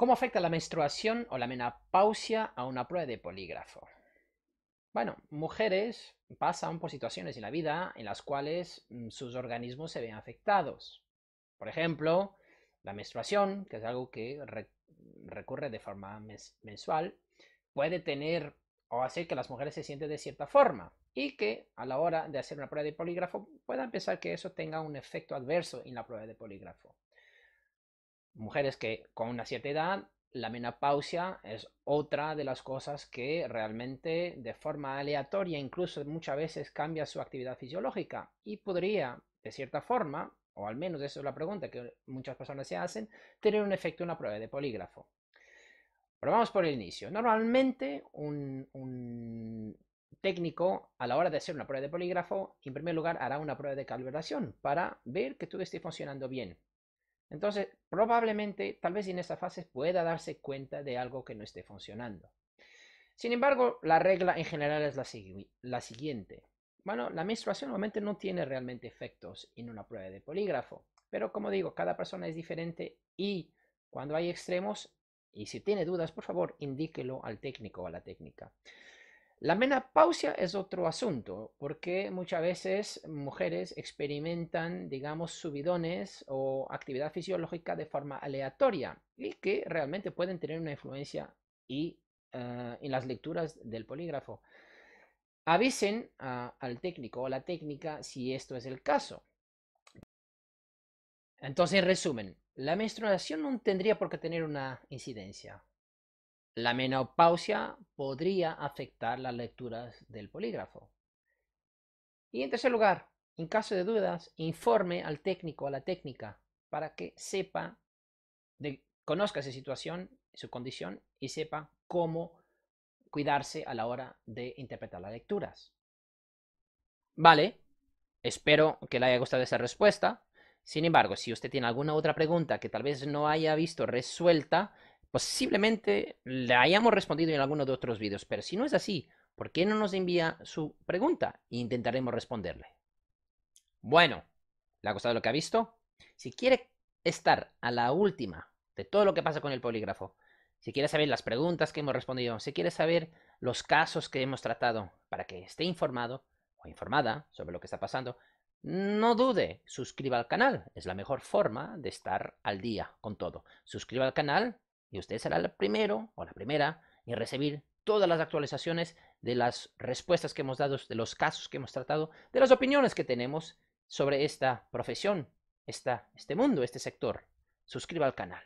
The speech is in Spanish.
¿Cómo afecta la menstruación o la menopausia a una prueba de polígrafo? Bueno, mujeres pasan por situaciones en la vida en las cuales mm, sus organismos se ven afectados. Por ejemplo, la menstruación, que es algo que recurre de forma mensual, puede tener o hacer que las mujeres se sienten de cierta forma y que a la hora de hacer una prueba de polígrafo pueda pensar que eso tenga un efecto adverso en la prueba de polígrafo mujeres que con una cierta edad, la menopausia es otra de las cosas que realmente de forma aleatoria, incluso muchas veces cambia su actividad fisiológica y podría, de cierta forma, o al menos eso es la pregunta que muchas personas se hacen, tener un efecto en una prueba de polígrafo. Probamos por el inicio. Normalmente un, un técnico a la hora de hacer una prueba de polígrafo, en primer lugar hará una prueba de calibración para ver que todo esté funcionando bien. Entonces, probablemente, tal vez en esa fase pueda darse cuenta de algo que no esté funcionando. Sin embargo, la regla en general es la, la siguiente. Bueno, la menstruación normalmente no tiene realmente efectos en una prueba de polígrafo, pero como digo, cada persona es diferente y cuando hay extremos, y si tiene dudas, por favor, indíquelo al técnico o a la técnica. La menopausia es otro asunto, porque muchas veces mujeres experimentan, digamos, subidones o actividad fisiológica de forma aleatoria y que realmente pueden tener una influencia y, ah, en las lecturas del polígrafo. Avisen ah, al técnico o la técnica si esto es el caso. Entonces, en resumen, la menstruación no tendría por qué tener una incidencia la menopausia podría afectar las lecturas del polígrafo. Y en tercer lugar, en caso de dudas, informe al técnico, a la técnica, para que sepa, conozca su situación, su condición y sepa cómo cuidarse a la hora de interpretar las lecturas. Vale, espero que le haya gustado esa respuesta. Sin embargo, si usted tiene alguna otra pregunta que tal vez no haya visto resuelta, Posiblemente le hayamos respondido en alguno de otros vídeos, pero si no es así, ¿por qué no nos envía su pregunta? E intentaremos responderle. Bueno, ¿le ha gustado lo que ha visto? Si quiere estar a la última de todo lo que pasa con el polígrafo, si quiere saber las preguntas que hemos respondido, si quiere saber los casos que hemos tratado para que esté informado o informada sobre lo que está pasando, no dude, suscriba al canal, es la mejor forma de estar al día con todo. Suscriba al canal, y usted será el primero o la primera en recibir todas las actualizaciones de las respuestas que hemos dado, de los casos que hemos tratado, de las opiniones que tenemos sobre esta profesión, esta, este mundo, este sector. Suscriba al canal.